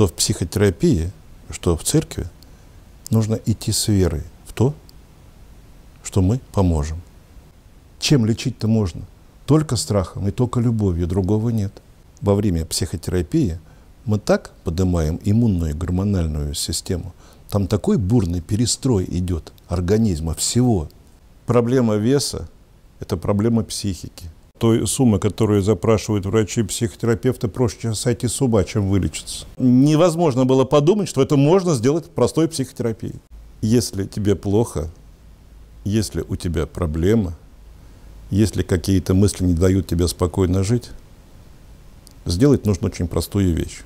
что в психотерапии, что в церкви нужно идти с верой в то, что мы поможем. Чем лечить-то можно? Только страхом и только любовью, другого нет. Во время психотерапии мы так поднимаем иммунную и гормональную систему, там такой бурный перестрой идет организма всего. Проблема веса – это проблема психики – той суммы, которую запрашивают врачи и психотерапевты, проще сойти с ума, чем вылечиться. Невозможно было подумать, что это можно сделать простой психотерапией. Если тебе плохо, если у тебя проблема, если какие-то мысли не дают тебе спокойно жить, сделать нужно очень простую вещь.